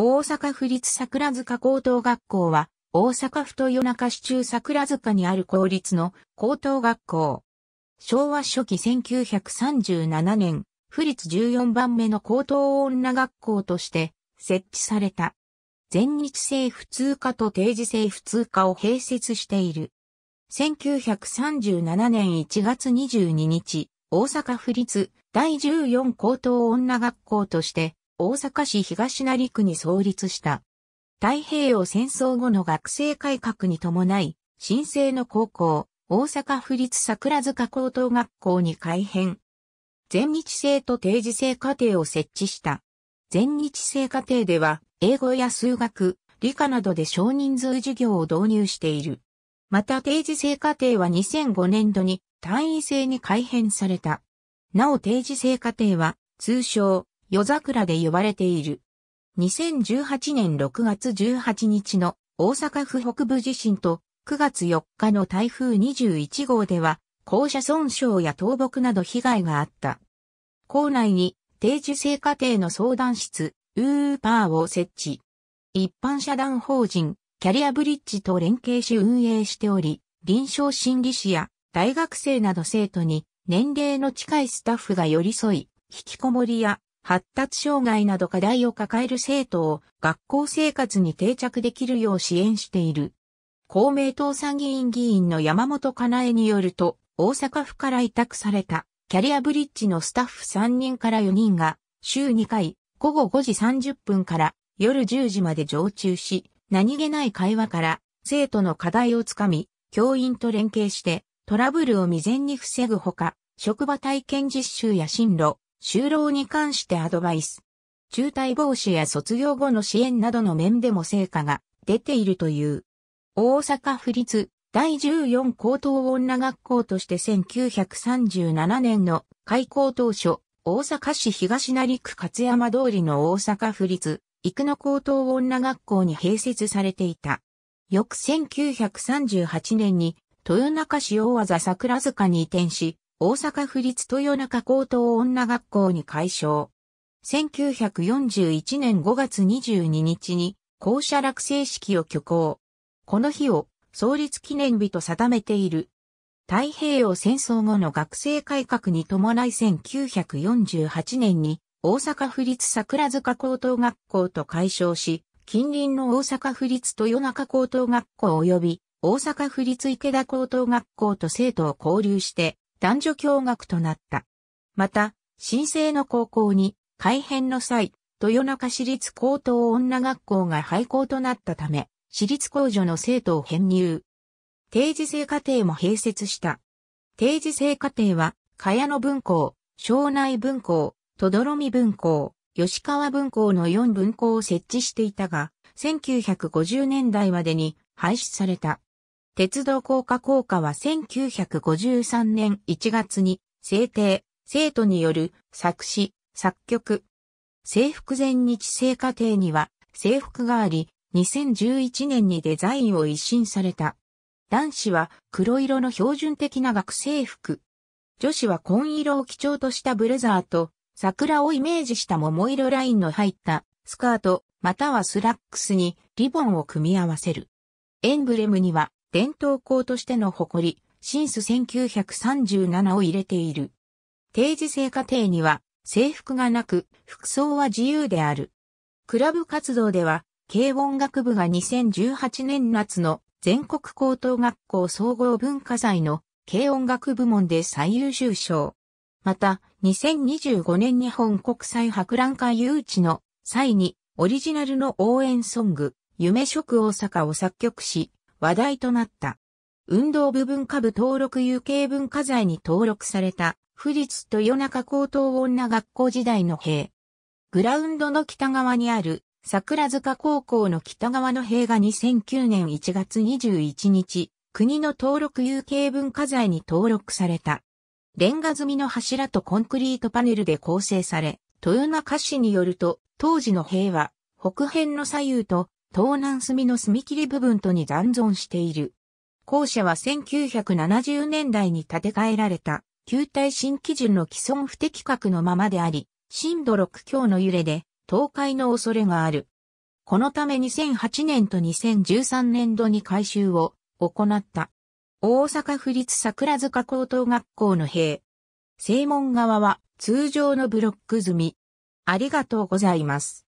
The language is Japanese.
大阪府立桜塚高等学校は、大阪府豊中市中桜塚にある公立の高等学校。昭和初期1937年、府立14番目の高等女学校として設置された。全日制普通科と定時制普通科を併設している。1937年1月22日、大阪府立第14高等女学校として大阪市東成区に創立した。太平洋戦争後の学生改革に伴い、新生の高校、大阪府立桜塚高等学校に改編。全日制と定時制課程を設置した。全日制課程では、英語や数学、理科などで少人数授業を導入している。また定時制課程は2005年度に単位制に改編された。なお定時制課程は通称夜桜で呼ばれている。2018年6月18日の大阪府北部地震と9月4日の台風21号では、校舎損傷や倒木など被害があった。校内に定時制家庭の相談室、ウーパーを設置。一般社団法人、キャリアブリッジと連携し運営しており、臨床心理士や大学生など生徒に年齢の近いスタッフが寄り添い、引きこもりや発達障害など課題を抱える生徒を学校生活に定着できるよう支援している。公明党参議院議員の山本かなえによると、大阪府から委託されたキャリアブリッジのスタッフ3人から4人が週2回午後5時30分から夜10時まで常駐し、何気ない会話から生徒の課題をつかみ、教員と連携してトラブルを未然に防ぐほか、職場体験実習や進路、就労に関してアドバイス。中退防止や卒業後の支援などの面でも成果が出ているという。大阪府立第14高等女学校として1937年の開校当初、大阪市東成区勝山通りの大阪府立生野高等女学校に併設されていた。翌1938年に豊中市大和桜塚に移転し、大阪府立豊中高等女学校に改称。1941年5月22日に校舎落成式を挙行。この日を創立記念日と定めている。太平洋戦争後の学生改革に伴い1948年に大阪府立桜塚高等学校と改称し、近隣の大阪府立豊中高等学校及び大阪府立池田高等学校と生徒を交流して男女共学となった。また、新生の高校に改編の際、豊中市立高等女学校が廃校となったため、私立公女の生徒を編入。定時制課程も併設した。定時制課程は、茅野文校、庄内文校、とどろみ文校、吉川文校の4文校を設置していたが、1950年代までに廃止された。鉄道高架効果は1953年1月に制定、生徒による作詞、作曲。制服全日制課程には制服があり、2011年にデザインを一新された。男子は黒色の標準的な学生服。女子は紺色を基調としたブレザーと、桜をイメージした桃色ラインの入ったスカート、またはスラックスにリボンを組み合わせる。エンブレムには伝統校としての誇り、シンス1937を入れている。定時制課程には制服がなく、服装は自由である。クラブ活動では、軽音楽部が2018年夏の全国高等学校総合文化祭の軽音楽部門で最優秀賞。また、2025年日本国際博覧会誘致の際に、オリジナルの応援ソング、夢食大阪を作曲し、話題となった。運動部文化部登録有形文化財に登録された、士立豊中高等女学校時代の塀。グラウンドの北側にある、桜塚高校の北側の塀が2009年1月21日、国の登録有形文化財に登録された。レンガ積みの柱とコンクリートパネルで構成され、豊中市によると、当時の塀は、北辺の左右と東南隅の隅切り部分とに残存している。校舎は1970年代に建て替えられた、旧体新基準の既存不適格のままであり、震度6強の揺れで倒壊の恐れがある。このため2008年と2013年度に改修を行った。大阪府立桜塚高等学校の塀。正門側は通常のブロック済み。ありがとうございます。